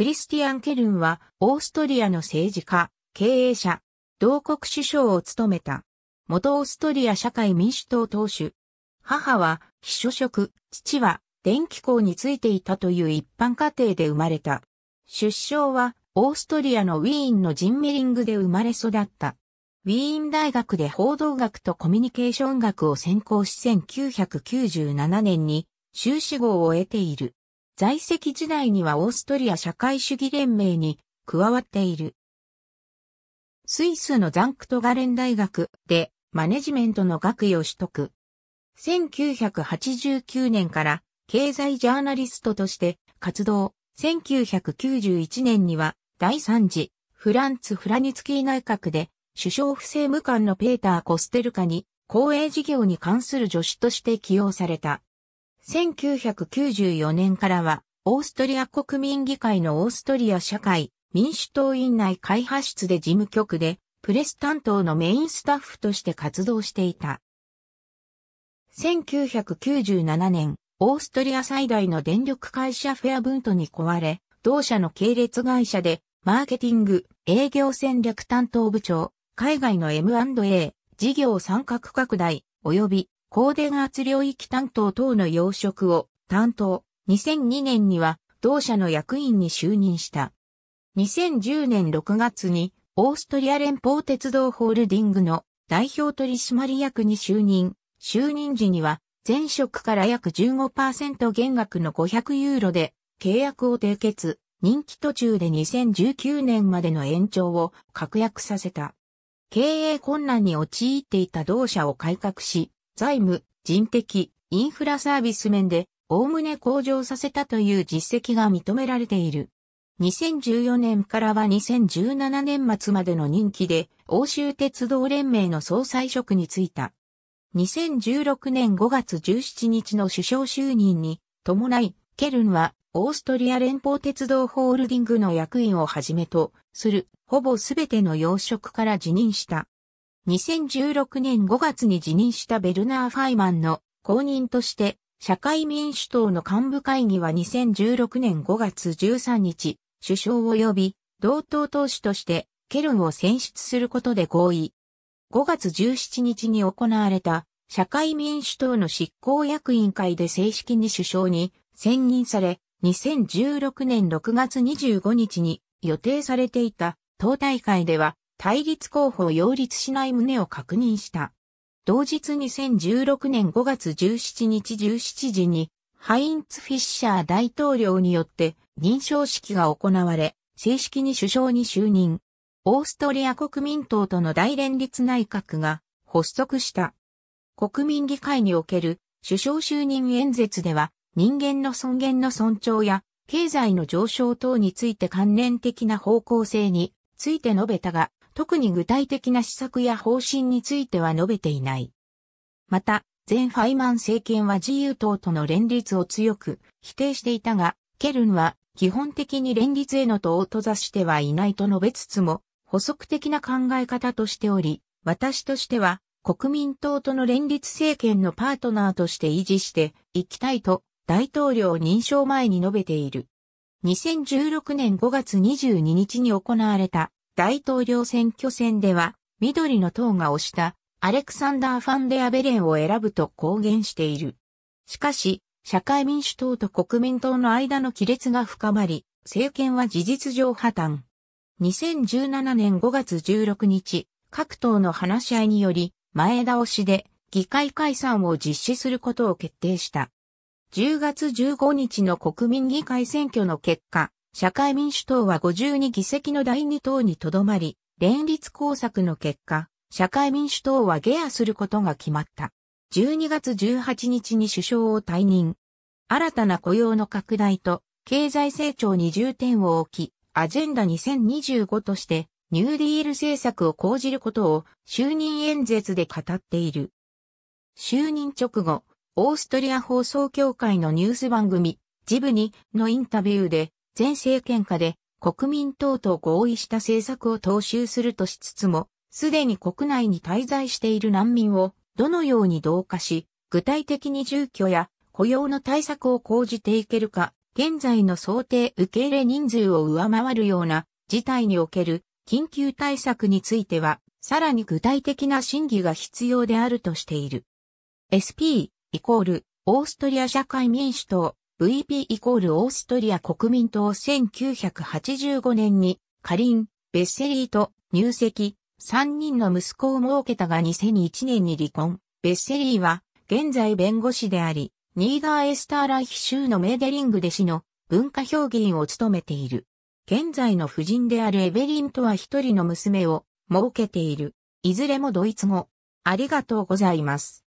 クリスティアン・ケルンは、オーストリアの政治家、経営者、同国首相を務めた。元オーストリア社会民主党党首。母は、秘書職、父は、電気工についていたという一般家庭で生まれた。出生は、オーストリアのウィーンのジンメリングで生まれ育った。ウィーン大学で報道学とコミュニケーション学を専攻し1997年に修士号を得ている。在籍時代にはオーストリア社会主義連盟に加わっている。スイスのザンクトガレン大学でマネジメントの学位を取得。1989年から経済ジャーナリストとして活動。1991年には第3次フランツ・フラニツキー内閣で首相不正無官のペーター・コステルカに公営事業に関する助手として起用された。1994年からは、オーストリア国民議会のオーストリア社会民主党院内会派室で事務局で、プレス担当のメインスタッフとして活動していた。1997年、オーストリア最大の電力会社フェアブントに壊れ、同社の系列会社で、マーケティング、営業戦略担当部長、海外の M&A、事業参画拡大、及び高電圧領域担当等の要職を担当、2002年には同社の役員に就任した。2010年6月にオーストリア連邦鉄道ホールディングの代表取締役に就任。就任時には前職から約15%減額の500ユーロで契約を締結、任期途中で2019年までの延長を確約させた。経営困難に陥っていた同社を改革し、財務、人的、インフラサービス面で、おおむね向上させたという実績が認められている。2014年からは2017年末までの任期で、欧州鉄道連盟の総裁職に就いた。2016年5月17日の首相就任に伴い、ケルンはオーストリア連邦鉄道ホールディングの役員をはじめとするほぼすべての要職から辞任した。2016年5月に辞任したベルナー・ファイマンの後任として、社会民主党の幹部会議は2016年5月13日、首相及び、同党党首としてケロンを選出することで合意。5月17日に行われた社会民主党の執行役員会で正式に首相に選任され、2016年6月25日に予定されていた党大会では対立候補を擁立しない旨を確認した。同日2016年5月17日17時に、ハインツ・フィッシャー大統領によって認証式が行われ、正式に首相に就任。オーストリア国民党との大連立内閣が発足した。国民議会における首相就任演説では、人間の尊厳の尊重や経済の上昇等について関連的な方向性について述べたが、特に具体的な施策や方針については述べていない。また、前ファイマン政権は自由党との連立を強く否定していたが、ケルンは基本的に連立への党を閉ざしてはいないと述べつつも、補足的な考え方としており、私としては国民党との連立政権のパートナーとして維持していきたいと大統領認証前に述べている。2016年5月22日に行われた大統領選挙戦では、緑の党が推したアレクサンダー・ファンデア・ベレンを選ぶと公言している。しかし、社会民主党と国民党の間の亀裂が深まり、政権は事実上破綻。2017年5月16日、各党の話し合いにより、前倒しで議会解散を実施することを決定した。10月15日の国民議会選挙の結果、社会民主党は52議席の第2党にとどまり、連立工作の結果、社会民主党は下野することが決まった。12月18日に首相を退任。新たな雇用の拡大と経済成長に重点を置き、アジェンダ2025としてニューディール政策を講じることを就任演説で語っている。就任直後、オーストリア放送協会のニュース番組、ジブニのインタビューで前政権下で国民党と合意した政策を踏襲するとしつつも、すでに国内に滞在している難民をどのように同化し、具体的に住居や雇用の対策を講じていけるか、現在の想定受け入れ人数を上回るような事態における緊急対策については、さらに具体的な審議が必要であるとしている。SP イコールオーストリア社会民主党 VP イコールオーストリア国民党1985年に、カリン、ベッセリーと入籍、3人の息子を設けたが2001年に離婚。ベッセリーは、現在弁護士であり、ニーダーエスターライヒ州のメーデリングで子の文化評議員を務めている。現在の夫人であるエベリンとは一人の娘を設けている。いずれもドイツ語。ありがとうございます。